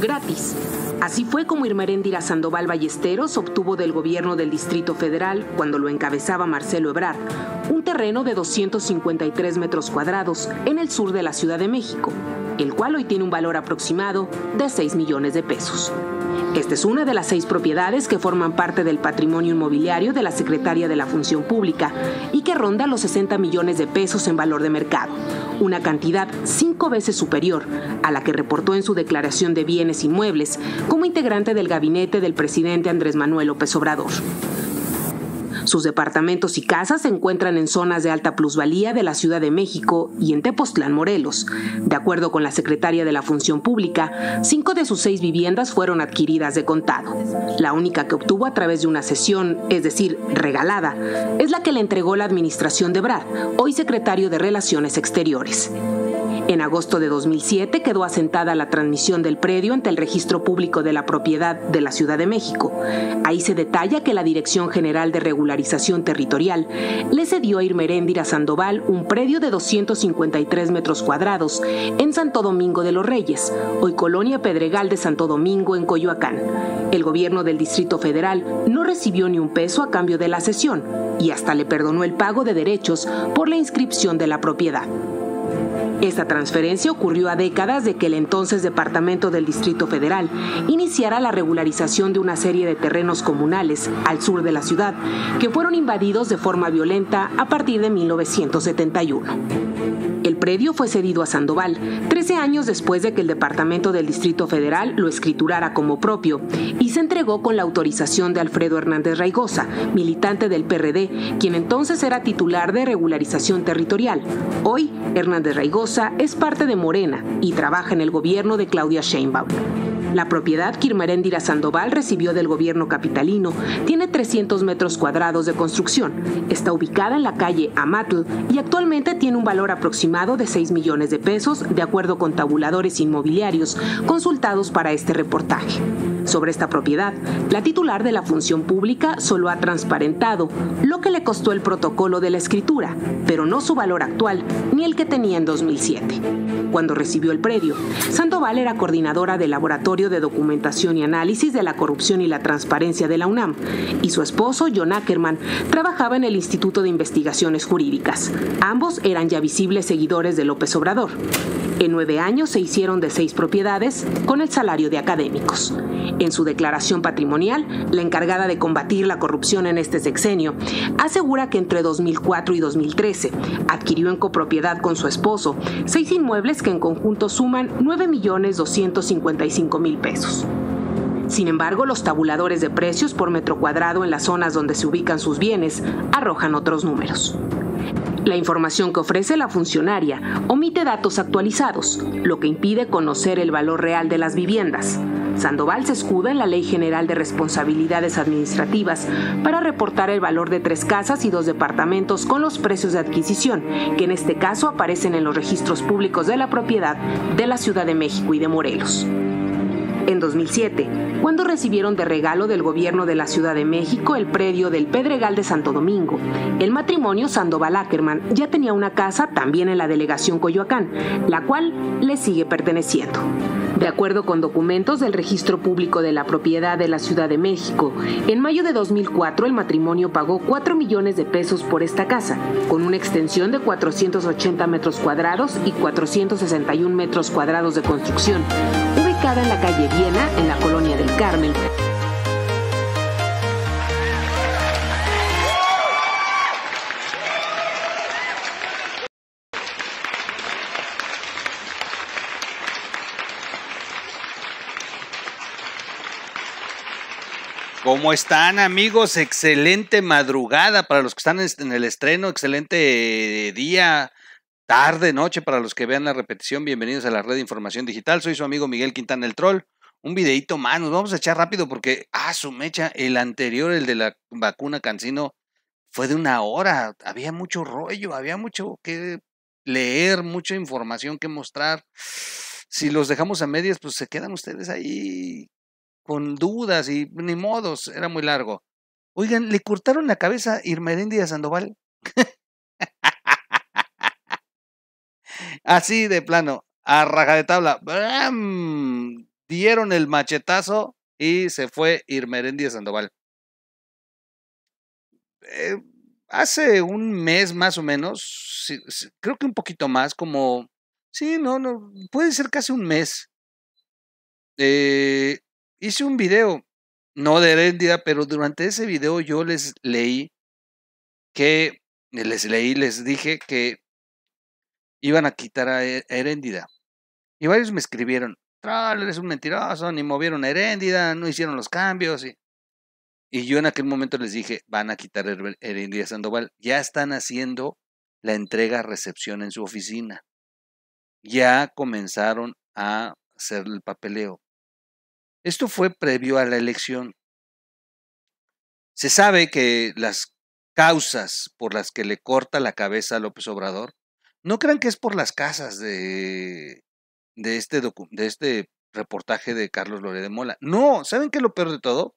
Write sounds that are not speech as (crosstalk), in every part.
gratis. Así fue como Irmeréndira Sandoval Ballesteros obtuvo del gobierno del Distrito Federal, cuando lo encabezaba Marcelo Ebrard, un terreno de 253 metros cuadrados en el sur de la Ciudad de México, el cual hoy tiene un valor aproximado de 6 millones de pesos. Esta es una de las seis propiedades que forman parte del patrimonio inmobiliario de la Secretaria de la Función Pública y que ronda los 60 millones de pesos en valor de mercado, una cantidad cinco veces superior a la que reportó en su declaración de bienes inmuebles como integrante del gabinete del presidente Andrés Manuel López Obrador. Sus departamentos y casas se encuentran en zonas de alta plusvalía de la Ciudad de México y en Tepoztlán, Morelos. De acuerdo con la secretaria de la Función Pública, cinco de sus seis viviendas fueron adquiridas de contado. La única que obtuvo a través de una sesión, es decir, regalada, es la que le entregó la administración de Brad, hoy secretario de Relaciones Exteriores. En agosto de 2007 quedó asentada la transmisión del predio ante el Registro Público de la Propiedad de la Ciudad de México. Ahí se detalla que la Dirección General de Regularización Territorial le cedió a Irmeréndira Sandoval un predio de 253 metros cuadrados en Santo Domingo de los Reyes, hoy colonia Pedregal de Santo Domingo en Coyoacán. El gobierno del Distrito Federal no recibió ni un peso a cambio de la cesión y hasta le perdonó el pago de derechos por la inscripción de la propiedad. Esta transferencia ocurrió a décadas de que el entonces Departamento del Distrito Federal iniciara la regularización de una serie de terrenos comunales al sur de la ciudad que fueron invadidos de forma violenta a partir de 1971. El predio fue cedido a Sandoval 13 años después de que el Departamento del Distrito Federal lo escriturara como propio y se entregó con la autorización de Alfredo Hernández Raigosa, militante del PRD, quien entonces era titular de regularización territorial. Hoy, Hernández Raigosa es parte de Morena y trabaja en el gobierno de Claudia Sheinbaum. La propiedad que Sandoval recibió del gobierno capitalino tiene 300 metros cuadrados de construcción, está ubicada en la calle Amatl y actualmente tiene un valor aproximado de 6 millones de pesos, de acuerdo con tabuladores inmobiliarios consultados para este reportaje. Sobre esta propiedad, la titular de la función pública solo ha transparentado lo que le costó el protocolo de la escritura, pero no su valor actual ni el que tenía en 2007. Cuando recibió el predio, Sandoval era coordinadora del Laboratorio de Documentación y Análisis de la Corrupción y la Transparencia de la UNAM y su esposo, John Ackerman, trabajaba en el Instituto de Investigaciones Jurídicas. Ambos eran ya visibles seguidores de López Obrador. En nueve años se hicieron de seis propiedades con el salario de académicos en su declaración patrimonial, la encargada de combatir la corrupción en este sexenio, asegura que entre 2004 y 2013 adquirió en copropiedad con su esposo seis inmuebles que en conjunto suman 9.255.000 pesos. Sin embargo, los tabuladores de precios por metro cuadrado en las zonas donde se ubican sus bienes arrojan otros números. La información que ofrece la funcionaria omite datos actualizados, lo que impide conocer el valor real de las viviendas, Sandoval se escuda en la Ley General de Responsabilidades Administrativas para reportar el valor de tres casas y dos departamentos con los precios de adquisición, que en este caso aparecen en los registros públicos de la propiedad de la Ciudad de México y de Morelos en 2007, cuando recibieron de regalo del gobierno de la Ciudad de México el predio del Pedregal de Santo Domingo. El matrimonio Sandoval Ackerman ya tenía una casa también en la delegación Coyoacán, la cual le sigue perteneciendo. De acuerdo con documentos del Registro Público de la Propiedad de la Ciudad de México, en mayo de 2004 el matrimonio pagó 4 millones de pesos por esta casa, con una extensión de 480 metros cuadrados y 461 metros cuadrados de construcción, ubicada en la calle Viena, en la colonia del Carmen, están amigos? Excelente madrugada para los que están en el estreno, excelente eh, día, tarde, noche para los que vean la repetición. Bienvenidos a la red de información digital. Soy su amigo Miguel Quintana el Troll. Un videito más, nos vamos a echar rápido porque, ah, su mecha, el anterior, el de la vacuna Cancino, fue de una hora. Había mucho rollo, había mucho que leer, mucha información que mostrar. Si los dejamos a medias, pues se quedan ustedes ahí con dudas y ni modos, era muy largo. Oigan, le cortaron la cabeza a Sandoval. (laughs) Así de plano, a raja de tabla. Dieron el machetazo y se fue Irma Sandoval. Eh, hace un mes más o menos, creo que un poquito más, como, sí, no, no, puede ser casi un mes. Eh, hice un video, no de heréndida, pero durante ese video yo les leí que, eh, les leí, les dije que iban a quitar a Heréndida. Y varios me escribieron, tra eres un mentiroso, ni movieron a Heréndida, no hicieron los cambios. Y, yo en aquel momento les dije, van a quitar a Heréndida Sandoval. Ya están haciendo la entrega-recepción en su oficina. Ya comenzaron a hacer el papeleo. Esto fue previo a la elección. Se sabe que las causas por las que le corta la cabeza a López Obrador, no crean que es por las casas de, de, este, este reportaje de Carlos Lore de Mola. No, ¿saben qué es lo peor de todo?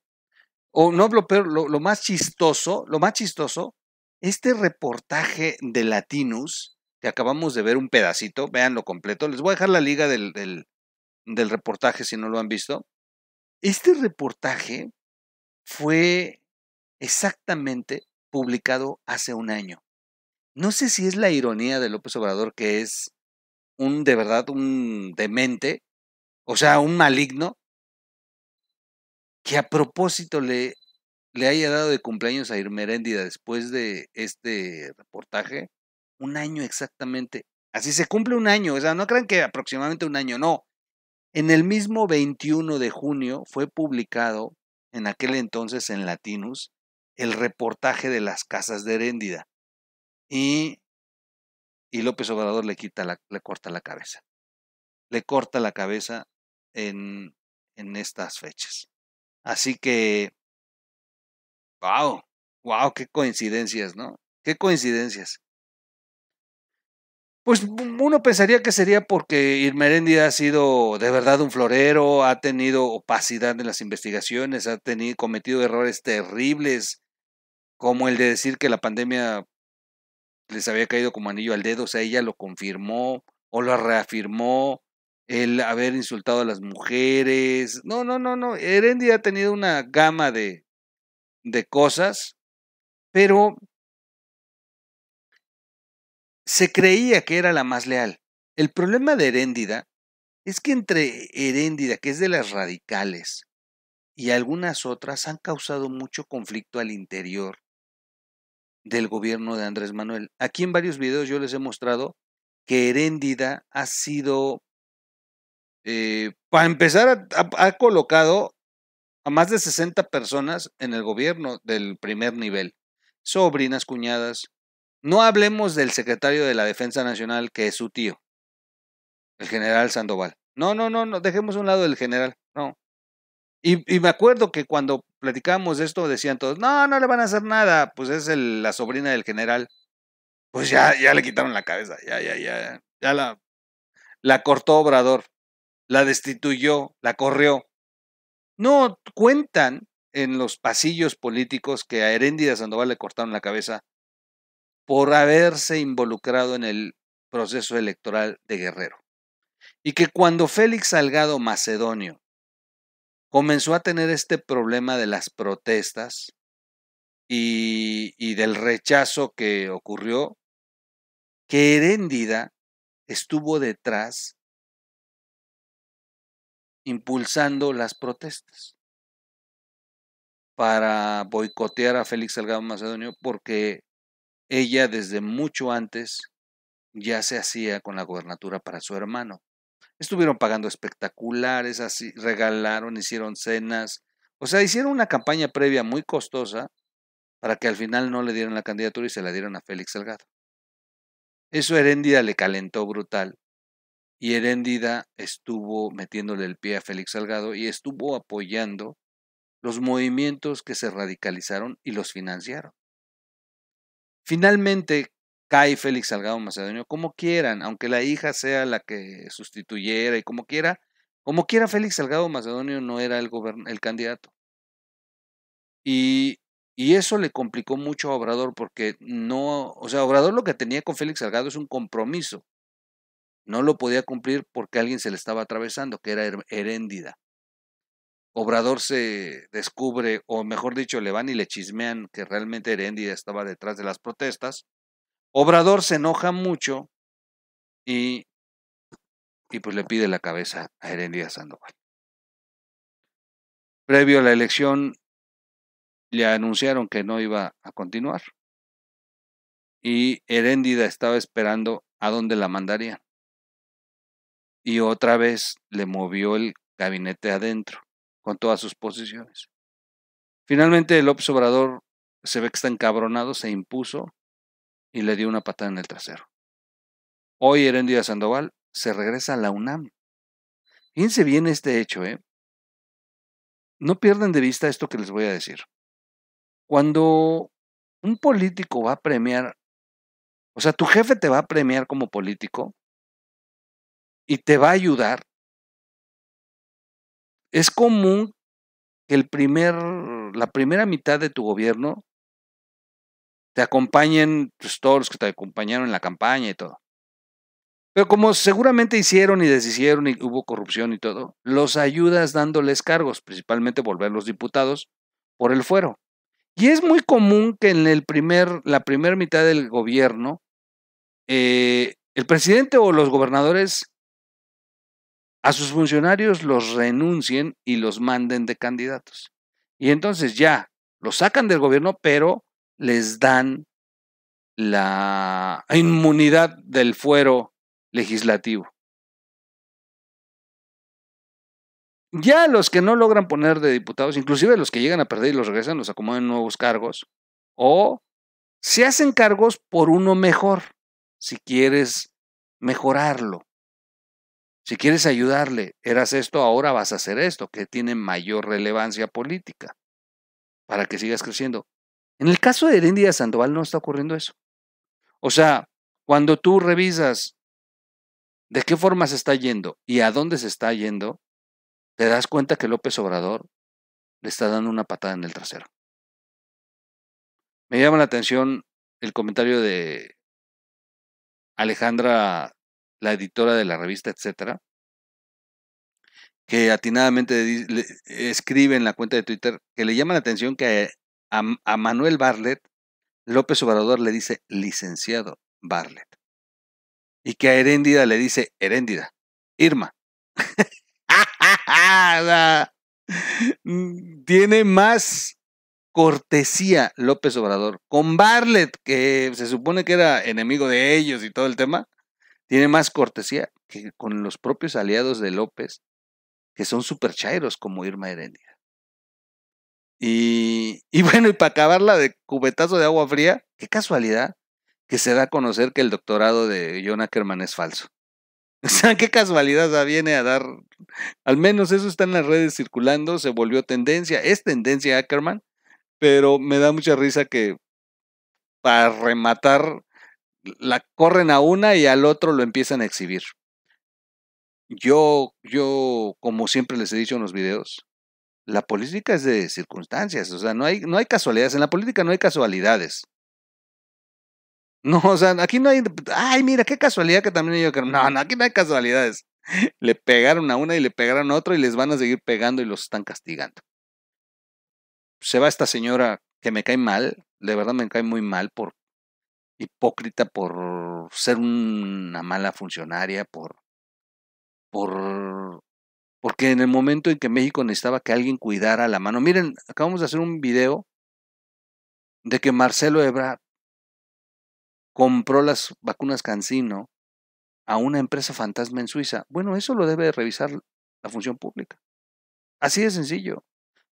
O no lo peor, lo, más chistoso, lo más chistoso, este reportaje de Latinus, que acabamos de ver un pedacito, lo completo, les voy a dejar la liga del, del reportaje si no lo han visto. Este reportaje fue exactamente publicado hace un año. No sé si es la ironía de López Obrador, que es un de verdad, un demente, o sea, un maligno, que a propósito le, le haya dado de cumpleaños a Irmeréndida después de este reportaje, un año exactamente. Así se cumple un año, o sea, no crean que aproximadamente un año, no, en el mismo 21 de junio fue publicado, en aquel entonces en Latinus, el reportaje de las casas de Heréndida. Y, y López Obrador le, quita la, le corta la cabeza. Le corta la cabeza en, en estas fechas. Así que, wow, wow, qué coincidencias, ¿no? Qué coincidencias. Pues uno pensaría que sería porque Irmerendi ha sido de verdad un florero, ha tenido opacidad en las investigaciones, ha tenido, cometido errores terribles, como el de decir que la pandemia les había caído como anillo al dedo, o sea, ella lo confirmó o lo reafirmó, el haber insultado a las mujeres. No, no, no, no. Herendi ha tenido una gama de, de cosas, pero se creía que era la más leal. El problema de Heréndida es que entre Heréndida, que es de las radicales, y algunas otras han causado mucho conflicto al interior del gobierno de Andrés Manuel. Aquí en varios videos yo les he mostrado que Heréndida ha sido, eh, para empezar, ha, ha colocado a más de 60 personas en el gobierno del primer nivel, sobrinas, cuñadas, no hablemos del secretario de la Defensa Nacional, que es su tío, el general Sandoval. No, no, no, no dejemos un lado el general, no. Y, me acuerdo que cuando platicábamos esto decían todos, no, no le van a hacer nada, pues es la sobrina del general. Pues ya, ya le quitaron la cabeza, ya, ya, ya, ya la, la cortó Obrador, la destituyó, la corrió. No cuentan en los pasillos políticos que a Heréndida Sandoval le cortaron la cabeza, por haberse involucrado en el proceso electoral de Guerrero. Y que cuando Félix Salgado Macedonio comenzó a tener este problema de las protestas y, del rechazo que ocurrió, que Heréndida estuvo detrás impulsando las protestas para boicotear a Félix Salgado Macedonio porque ella desde mucho antes ya se hacía con la gobernatura para su hermano. Estuvieron pagando espectaculares, así regalaron, hicieron cenas, o sea, hicieron una campaña previa muy costosa para que al final no le dieran la candidatura y se la dieran a Félix Salgado. Eso a Heréndida le calentó brutal y Heréndida estuvo metiéndole el pie a Félix Salgado y estuvo apoyando los movimientos que se radicalizaron y los financiaron. Finalmente cae Félix Salgado Macedonio, como quieran, aunque la hija sea la que sustituyera y como quiera, como quiera Félix Salgado Macedonio no era el, candidato. Y, y, eso le complicó mucho a Obrador porque no, o sea, Obrador lo que tenía con Félix Salgado es un compromiso. No lo podía cumplir porque alguien se le estaba atravesando, que era Heréndida. Obrador se descubre, o mejor dicho, le van y le chismean que realmente Heréndida estaba detrás de las protestas. Obrador se enoja mucho y, y pues le pide la cabeza a Heréndida Sandoval. Previo a la elección le anunciaron que no iba a continuar y Heréndida estaba esperando a dónde la mandarían. Y otra vez le movió el gabinete adentro con todas sus posiciones. Finalmente, López Obrador se ve que está encabronado, se impuso y le dio una patada en el trasero. Hoy Herendia Sandoval se regresa a la UNAM. Fíjense bien este hecho, ¿eh? No pierdan de vista esto que les voy a decir. Cuando un político va a premiar, o sea, tu jefe te va a premiar como político y te va a ayudar es común que el primer, la primera mitad de tu gobierno te acompañen pues, todos los que te acompañaron en la campaña y todo. Pero como seguramente hicieron y deshicieron y hubo corrupción y todo, los ayudas dándoles cargos, principalmente volver los diputados, por el fuero. Y es muy común que en el primer, la primera mitad del gobierno, eh, el presidente o los gobernadores a sus funcionarios los renuncien y los manden de candidatos. Y entonces ya los sacan del gobierno, pero les dan la inmunidad del fuero legislativo. Ya los que no logran poner de diputados, inclusive los que llegan a perder y los regresan, los acomodan nuevos cargos, o se hacen cargos por uno mejor, si quieres mejorarlo. Si quieres ayudarle, eras esto, ahora vas a hacer esto, que tiene mayor relevancia política, para que sigas creciendo. En el caso de Heréndira Sandoval no está ocurriendo eso. O sea, cuando tú revisas de qué forma se está yendo y a dónde se está yendo, te das cuenta que López Obrador le está dando una patada en el trasero. Me llama la atención el comentario de Alejandra la editora de la revista, etcétera, que atinadamente escribe en la cuenta de Twitter que le llama la atención que a, Manuel Barlet López Obrador le dice licenciado Barlet Y que a Heréndida le dice Heréndida, Irma. (laughs) Mm, tiene más cortesía López Obrador con Barlet que se supone que era enemigo de ellos y todo el tema, tiene más cortesía que con los propios aliados de López, que son superchairos como Irma Heredia. Y, bueno, y para acabarla de cubetazo de agua fría, qué casualidad que se da a conocer que el doctorado de John Ackerman es falso. (laughs) O sea, qué casualidad viene a dar. Al menos eso está en las redes circulando, se volvió tendencia, es tendencia Ackerman, pero me da mucha risa que para rematar la corren a una y al otro lo empiezan a exhibir. Yo, yo, como siempre les he dicho en los videos, la política es de circunstancias, o sea, no hay, no hay casualidades, en la política no hay casualidades. No, o sea, aquí no hay, ay, mira, qué casualidad que también yo creo, no, no, aquí no hay casualidades. Le pegaron a una y le pegaron a otro y les van a seguir pegando y los están castigando. Se va esta señora que me cae mal, de verdad me cae muy mal por, hipócrita por ser una mala funcionaria, por, por, porque en el momento en que México necesitaba que alguien cuidara la mano, miren, acabamos de hacer un video de que Marcelo Ebrard compró las vacunas Cancino a una empresa fantasma en Suiza. Bueno, eso lo debe revisar la función pública. Así de sencillo.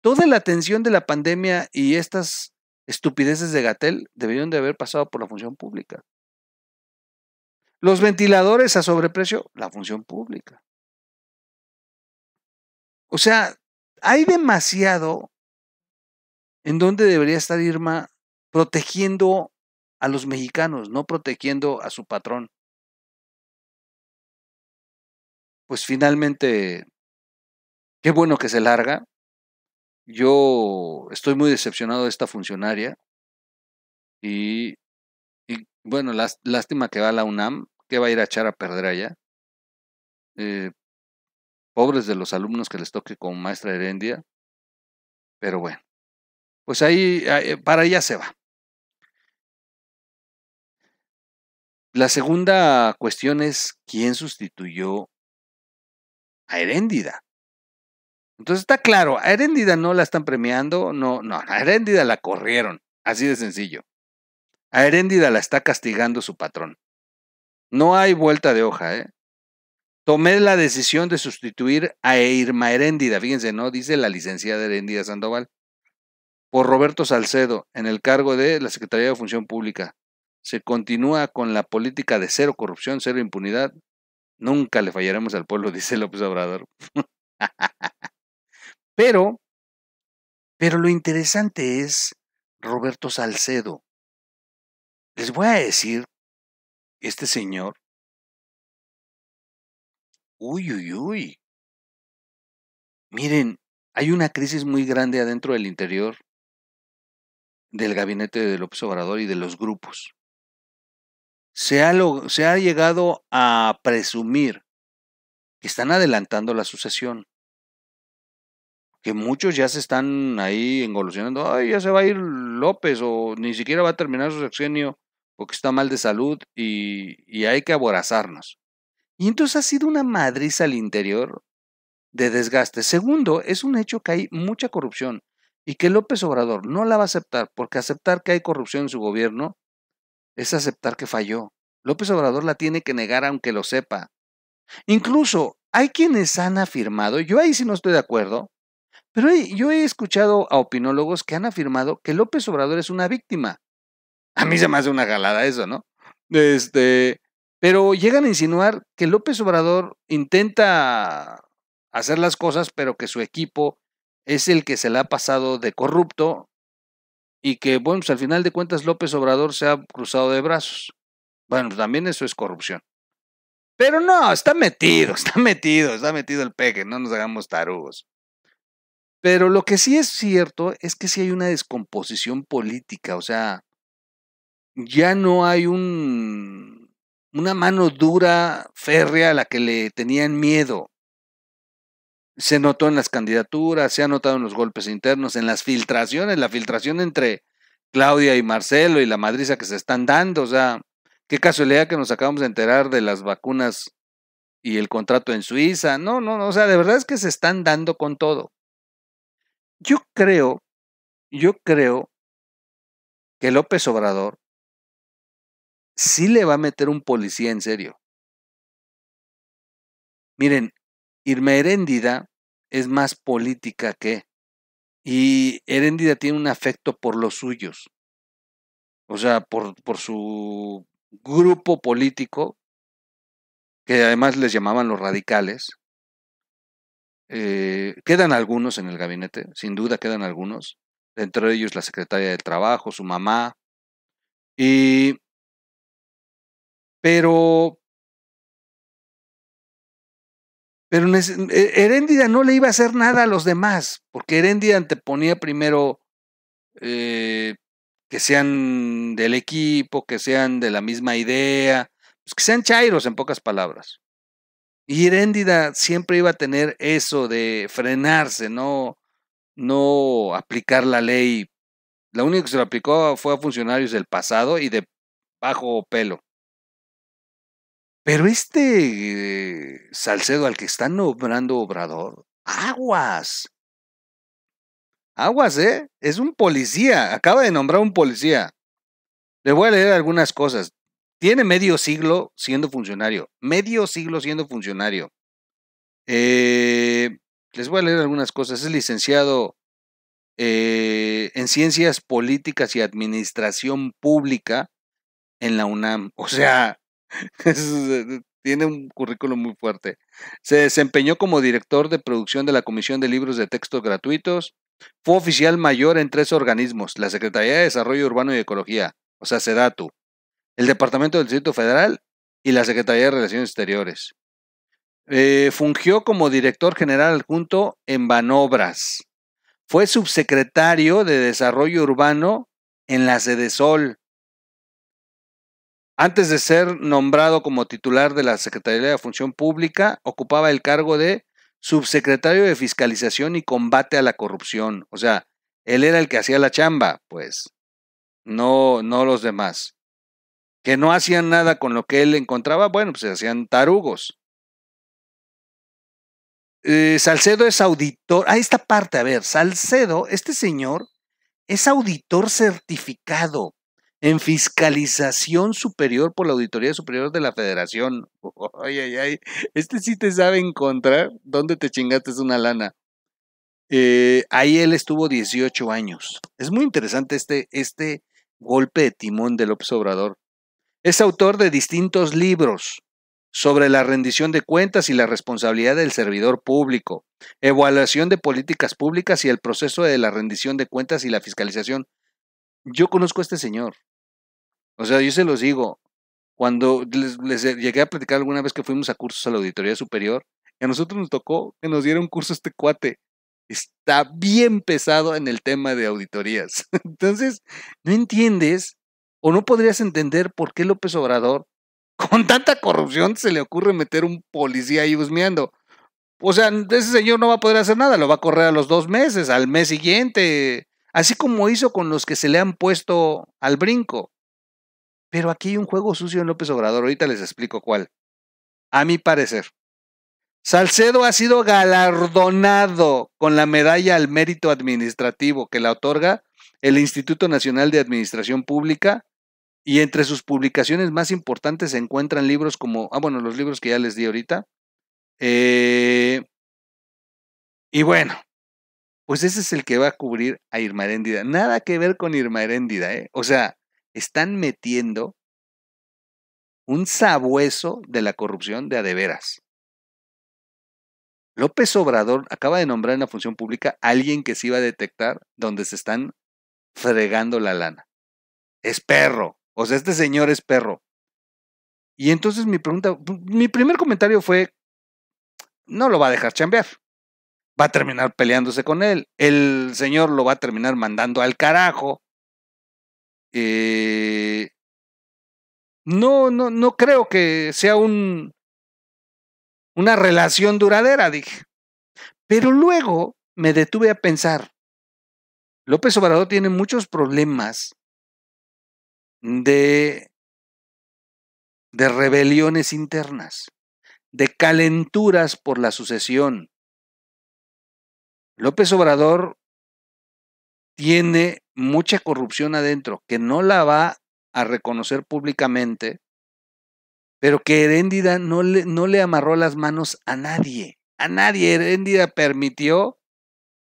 Toda la atención de la pandemia y estas estupideces de Gatel deberían de haber pasado por la función pública. Los ventiladores a sobreprecio, la función pública. O sea, hay demasiado en donde debería estar Irma protegiendo a los mexicanos, no protegiendo a su patrón. Pues finalmente, qué bueno que se larga, yo estoy muy decepcionado de esta funcionaria y, bueno, lástima que va a la UNAM, que va a ir a echar a perder allá. Eh, pobres de los alumnos que les toque con maestra Herendia, pero bueno, pues ahí, eh, para allá se va. La segunda cuestión es quién sustituyó a Heréndida. Entonces está claro, a Heréndida no la están premiando, no, no, a Heréndida la corrieron, así de sencillo. A Heréndida la está castigando su patrón. No hay vuelta de hoja, ¿eh? Tomé la decisión de sustituir a Irma Heréndida, fíjense, ¿no? Dice la licenciada Heréndida Sandoval, por Roberto Salcedo en el cargo de la Secretaría de Función Pública. Se continúa con la política de cero corrupción, cero impunidad. Nunca le fallaremos al pueblo, (laughs) dice López Obrador. (laughs) Pero, pero lo interesante es Roberto Salcedo. Les voy a decir, este señor, uy, uy, uy. Miren, hay una crisis muy grande adentro del interior del gabinete de López Obrador y de los grupos. Se ha, se ha llegado a presumir que están adelantando la sucesión que muchos ya se están ahí engolucionando, ay, ya se va a ir López o ni siquiera va a terminar su sexenio porque está mal de salud y, hay que aborazarnos. Y entonces ha sido una madriz al interior de desgaste. Segundo, es un hecho que hay mucha corrupción y que López Obrador no la va a aceptar porque aceptar que hay corrupción en su gobierno es aceptar que falló. López Obrador la tiene que negar aunque lo sepa. Incluso hay quienes han afirmado, yo ahí sí no estoy de acuerdo, pero yo he escuchado a opinólogos que han afirmado que López Obrador es una víctima. A mí se me hace una galada eso, ¿no? Este, pero llegan a insinuar que López Obrador intenta hacer las cosas, pero que su equipo es el que se le ha pasado de corrupto y que, bueno, pues al final de cuentas López Obrador se ha cruzado de brazos. Bueno, pues, también eso es corrupción. Pero no, está metido, (laughs) está metido, está metido el peje, no nos hagamos tarugos. Pero lo que sí es cierto es que sí hay una descomposición política, o sea, ya no hay un, una mano dura, férrea a la que le tenían miedo. Se notó en las candidaturas, se ha notado en los golpes internos, en las filtraciones, la filtración entre Claudia y Marcelo y la madriza que se están dando, o sea, qué casualidad que nos acabamos de enterar de las vacunas y el contrato en Suiza. No, no, no, o sea, de verdad es que se están dando con todo. Yo creo, yo creo que López Obrador sí le va a meter un policía en serio. Miren, Irma Heréndida es más política que, y Heréndida tiene un afecto por los suyos, o sea, por, por su grupo político, que además les llamaban los radicales, eh, quedan algunos en el gabinete, sin duda quedan algunos, entre ellos la secretaria del trabajo, su mamá, y... Pero... Pero eh, Heréndida no le iba a hacer nada a los demás, porque te anteponía primero eh, que sean del equipo, que sean de la misma idea, pues, que sean chairos en pocas palabras. Y Heréndida siempre iba a tener eso de frenarse, no, no aplicar la ley. La única que se lo aplicó fue a funcionarios del pasado y de bajo pelo. Pero este eh, Salcedo al que están nombrando Obrador, aguas. Aguas, ¿eh? Es un policía. Acaba de nombrar un policía. Le voy a leer algunas cosas. Tiene medio siglo siendo funcionario. Medio siglo siendo funcionario. Eh, les voy a leer algunas cosas. Es licenciado eh, en Ciencias Políticas y Administración Pública en la UNAM. O sea, (laughs) eh, tiene un currículum muy fuerte. Se desempeñó como director de producción de la Comisión de Libros de Textos Gratuitos. Fue oficial mayor en tres organismos, la Secretaría de Desarrollo Urbano y Ecología, o sea, SEDATU, el Departamento del Distrito Federal y la Secretaría de Relaciones Exteriores. Eh, fungió como director general adjunto en Banobras. Fue subsecretario de Desarrollo Urbano en la Sede Sol. Antes de ser nombrado como titular de la Secretaría de Función Pública, ocupaba el cargo de subsecretario de Fiscalización y Combate a la Corrupción. O sea, él era el que hacía la chamba, pues, no, no los demás que no hacían nada con lo que él encontraba, bueno, pues se hacían tarugos. Eh, Salcedo es auditor, a ah, esta parte, a ver, Salcedo, este señor es auditor certificado en fiscalización superior por la Auditoría Superior de la Federación. (laughs) Ay, ay, ay, este sí te sabe encontrar dónde te chingaste una lana. Eh, ahí él estuvo 18 años. Es muy interesante este, este golpe de timón de López Obrador. Es autor de distintos libros sobre la rendición de cuentas y la responsabilidad del servidor público, evaluación de políticas públicas y el proceso de la rendición de cuentas y la fiscalización. Yo conozco a este señor. O sea, yo se los digo, cuando les, llegué a platicar alguna vez que fuimos a cursos a la Auditoría Superior, a nosotros nos tocó que nos diera un curso este cuate está bien pesado en el tema de auditorías. (laughs) Entonces, no entiendes ¿O no podrías entender por qué López Obrador, (laughs) con tanta corrupción, se le ocurre meter un policía ahí husmeando? O sea, ese señor no va a poder hacer nada, lo va a correr a los dos meses, al mes siguiente, así como hizo con los que se le han puesto al brinco. Pero aquí hay un juego sucio en López Obrador, ahorita les explico cuál. A mi parecer, Salcedo ha sido galardonado con la medalla al mérito administrativo que la otorga el Instituto Nacional de Administración Pública y entre sus publicaciones más importantes se encuentran libros como, ah, bueno, los libros que ya les di ahorita. Eh, y bueno, pues ese es el que va a cubrir a Irma Heréndida. Nada que ver con Irma Heréndida, ¿eh? O sea, están metiendo un sabueso de la corrupción de adeveras. López Obrador acaba de nombrar en la función pública a alguien que se iba a detectar donde se están fregando la lana. Es perro. O sea, este señor es perro. Y entonces mi pregunta, mi primer comentario fue, no lo va a dejar chambear. Va a terminar peleándose con él. El señor lo va a terminar mandando al carajo. Eh, no, no, no creo que sea un, una relación duradera, dije. Pero luego me detuve a pensar, López Obrador tiene muchos problemas de, de rebeliones internas, de calenturas por la sucesión. López Obrador tiene mucha corrupción adentro que no la va a reconocer públicamente, pero que Heréndida no le, no le amarró las manos a nadie. A nadie Heréndida permitió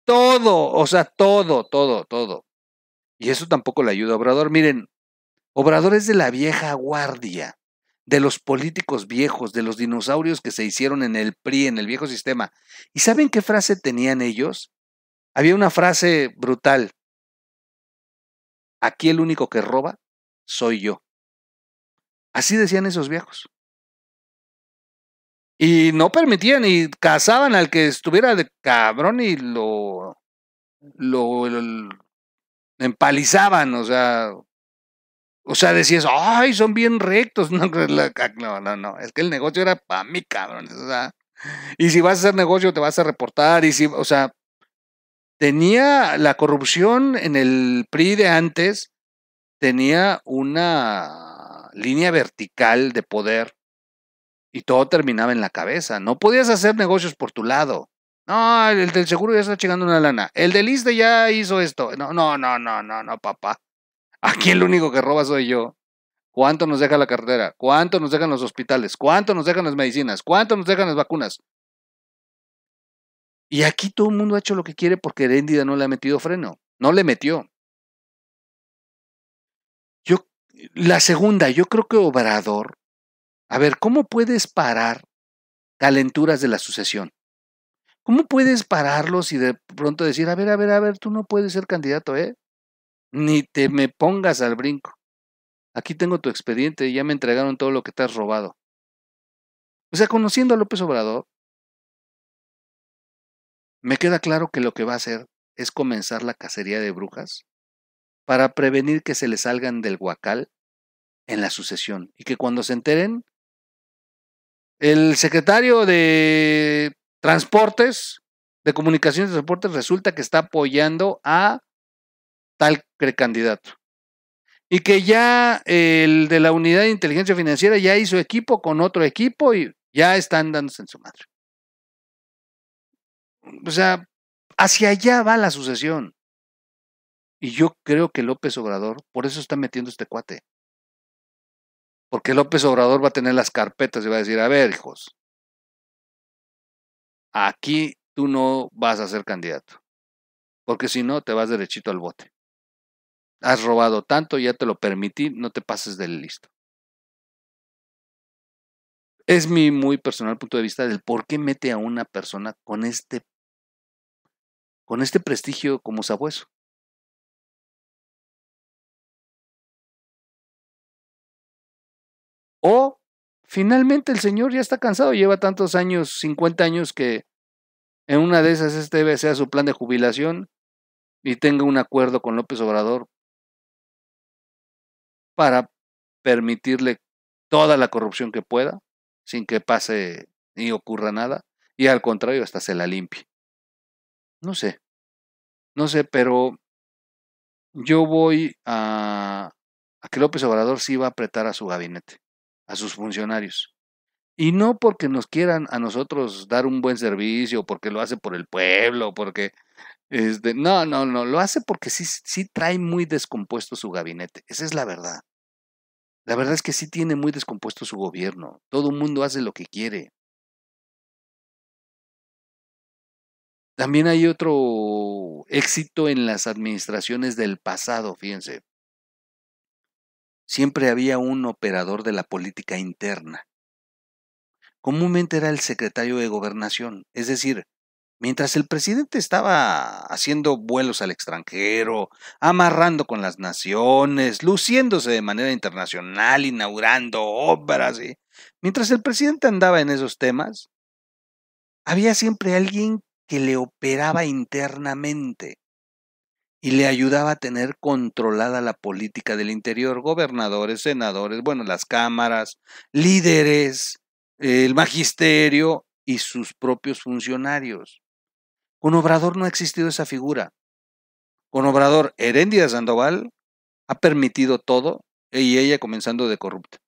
todo, o sea, todo, todo, todo. Y eso tampoco le ayuda a Obrador. Miren, Obradores de la vieja guardia, de los políticos viejos, de los dinosaurios que se hicieron en el PRI, en el viejo sistema. ¿Y saben qué frase tenían ellos? Había una frase brutal. Aquí el único que roba soy yo. Así decían esos viejos. Y no permitían y cazaban al que estuviera de cabrón y lo, lo, lo empalizaban, o sea, o sea, decías, ay, son bien rectos. (laughs) No, no, no, es que el negocio era para mí, cabrón. O sea, y si vas a hacer negocio, te vas a reportar. Y si, o sea, tenía la corrupción en el PRI de antes, tenía una línea vertical de poder y todo terminaba en la cabeza. No podías hacer negocios por tu lado. No, el del seguro ya está chingando una lana. El del ISTE ya hizo esto. No, no, no, no, no, no, papá. Aquí el único que roba soy yo. ¿Cuánto nos deja la carretera? ¿Cuánto nos dejan los hospitales? ¿Cuánto nos dejan las medicinas? ¿Cuánto nos dejan las vacunas? Y aquí todo el mundo ha hecho lo que quiere porque Heréndida no le ha metido freno. No le metió. Yo, la segunda, yo creo que Obrador. A ver, ¿cómo puedes parar calenturas de la sucesión? ¿Cómo puedes pararlos y de pronto decir, a ver, a ver, a ver, tú no puedes ser candidato, ¿eh? Ni te me pongas al brinco. Aquí tengo tu expediente y ya me entregaron todo lo que te has robado. O sea, conociendo a López Obrador, me queda claro que lo que va a hacer es comenzar la cacería de brujas para prevenir que se le salgan del huacal en la sucesión y que cuando se enteren, el secretario de Transportes, de Comunicaciones y Transportes, resulta que está apoyando a tal precandidato. Y que ya el de la unidad de inteligencia financiera ya hizo equipo con otro equipo y ya están dándose en su madre. O sea, hacia allá va la sucesión. Y yo creo que López Obrador, por eso está metiendo este cuate. Porque López Obrador va a tener las carpetas y va a decir, a ver, hijos, aquí tú no vas a ser candidato. Porque si no, te vas derechito al bote has robado tanto, ya te lo permití, no te pases del listo. Es mi muy personal punto de vista del por qué mete a una persona con este, con este prestigio como sabueso. O finalmente el señor ya está cansado, lleva tantos años, 50 años, que en una de esas este sea su plan de jubilación y tenga un acuerdo con López Obrador para permitirle toda la corrupción que pueda, sin que pase ni ocurra nada, y al contrario, hasta se la limpie. No sé, no sé, pero yo voy a, que López Obrador sí va a apretar a su gabinete, a sus funcionarios. Y no porque nos quieran a nosotros dar un buen servicio, porque lo hace por el pueblo, porque... Este, no, no, no, lo hace porque sí, sí trae muy descompuesto su gabinete, esa es la verdad. La verdad es que sí tiene muy descompuesto su gobierno. Todo el mundo hace lo que quiere. También hay otro éxito en las administraciones del pasado, fíjense. Siempre había un operador de la política interna. Comúnmente era el secretario de gobernación, es decir, Mientras el presidente estaba haciendo vuelos al extranjero, amarrando con las naciones, luciéndose de manera internacional, inaugurando obras, mientras el presidente andaba en esos temas, había siempre alguien que le operaba internamente y le ayudaba a tener controlada la política del interior, gobernadores, senadores, bueno, las cámaras, líderes, el magisterio y sus propios funcionarios. Con Obrador no ha existido esa figura. Con Obrador, Herendia Sandoval ha permitido todo e y ella comenzando de corrupta.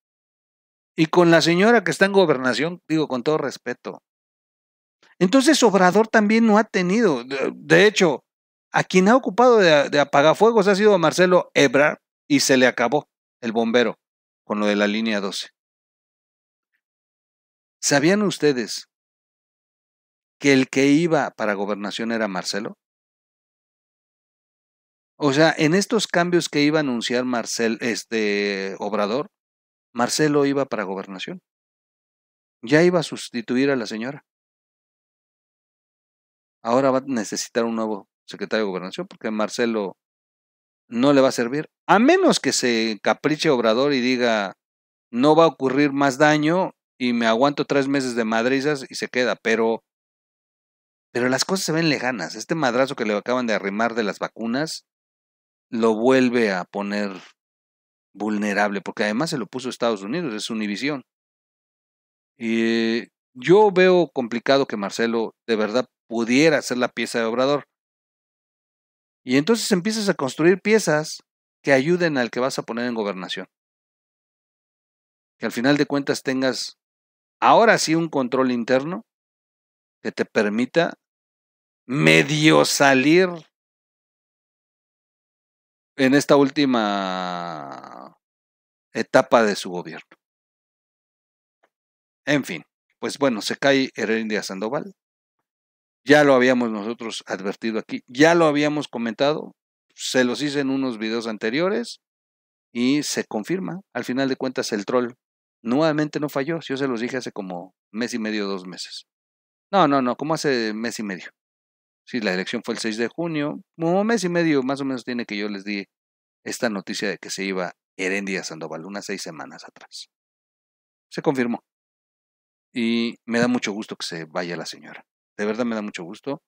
Y con la señora que está en gobernación, digo con todo respeto. Entonces Obrador también no ha tenido, de, hecho, a quien ha ocupado de, apagafuegos ha sido Marcelo Ebrard y se le acabó el bombero con lo de la línea 12. ¿Sabían ustedes que el que iba para gobernación era Marcelo? O sea, en estos cambios que iba a anunciar Marcelo, este Obrador, Marcelo iba para gobernación. Ya iba a sustituir a la señora. Ahora va a necesitar un nuevo secretario de gobernación porque Marcelo no le va a servir. A menos que se capriche Obrador y diga, no va a ocurrir más daño y me aguanto tres meses de madrizas y se queda. Pero pero las cosas se ven lejanas. Este madrazo que le acaban de arrimar de las vacunas lo vuelve a poner vulnerable, porque además se lo puso Estados Unidos, es Univisión. Y eh, yo veo complicado que Marcelo de verdad pudiera ser la pieza de Obrador. Y entonces empiezas a construir piezas que ayuden al que vas a poner en gobernación. Que al final de cuentas tengas ahora sí un control interno que te permita medio salir en esta última etapa de su gobierno. En fin, pues bueno, se cae Heredia Sandoval. Ya lo habíamos nosotros advertido aquí, ya lo habíamos comentado, se los hice en unos videos anteriores y se confirma. Al final de cuentas, el troll nuevamente no falló. Yo se los dije hace como mes y medio, dos meses. No, no, no, como hace mes y medio. Sí, la elección fue el 6 de junio. Un mes y medio más o menos tiene que yo les di esta noticia de que se iba Herendia Sandoval, unas seis semanas atrás. Se confirmó. Y me da mucho gusto que se vaya la señora. De verdad me da mucho gusto.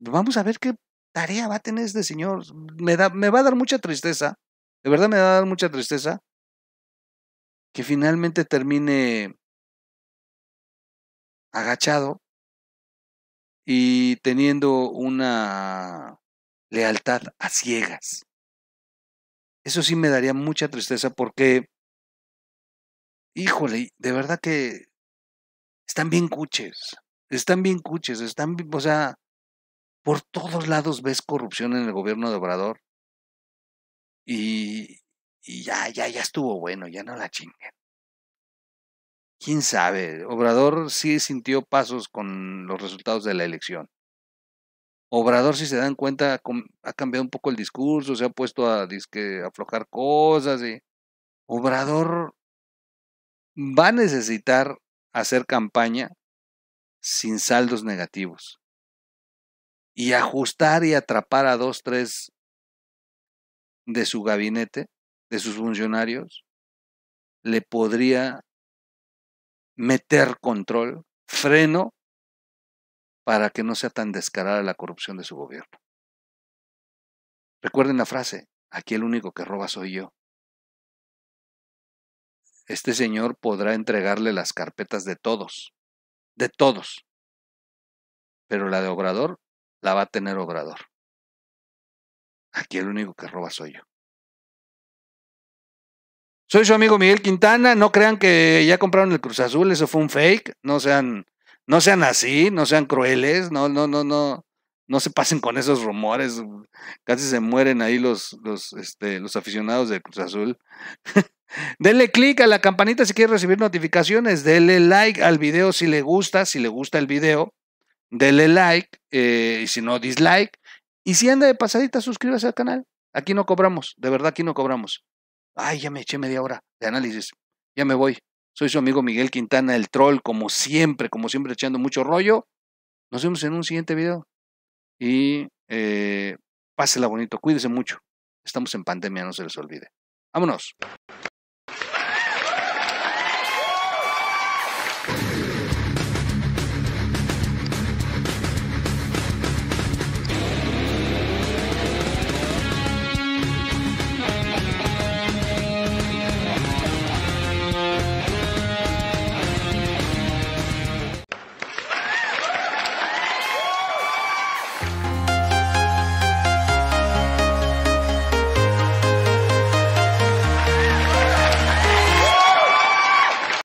Vamos a ver qué tarea va a tener este señor. Me, da, me va a dar mucha tristeza. De verdad me va a dar mucha tristeza que finalmente termine agachado y teniendo una lealtad a ciegas. Eso sí me daría mucha tristeza porque, híjole, de verdad que están bien cuches, están bien cuches, están, o sea, por todos lados ves corrupción en el gobierno de Obrador. Y, y ya, ya, ya estuvo bueno, ya no la chinguen quién sabe, Obrador sí sintió pasos con los resultados de la elección. Obrador, si se dan cuenta, ha cambiado un poco el discurso, se ha puesto a aflojar cosas. Obrador va a necesitar hacer campaña sin saldos negativos y ajustar y atrapar a dos, tres de su gabinete, de sus funcionarios, le podría meter control, freno, para que no sea tan descarada la corrupción de su gobierno. Recuerden la frase, aquí el único que roba soy yo. Este señor podrá entregarle las carpetas de todos, de todos, pero la de Obrador la va a tener Obrador. Aquí el único que roba soy yo. Soy su amigo Miguel Quintana. No crean que ya compraron el Cruz Azul, eso fue un fake. No sean, no sean así, no sean crueles, no, no, no, no, no se pasen con esos rumores. Casi se mueren ahí los, los, este, los aficionados del Cruz Azul. (laughs) Denle click a la campanita si quiere recibir notificaciones. Denle like al video si le gusta, si le gusta el video. Denle like eh, y si no, dislike. Y si anda de pasadita, suscríbase al canal. Aquí no cobramos, de verdad aquí no cobramos. Ay, ya me eché media hora de análisis. Ya me voy. Soy su amigo Miguel Quintana, el troll, como siempre, como siempre echando mucho rollo. Nos vemos en un siguiente video. Y eh, pásela bonito, cuídense mucho. Estamos en pandemia, no se les olvide. Vámonos.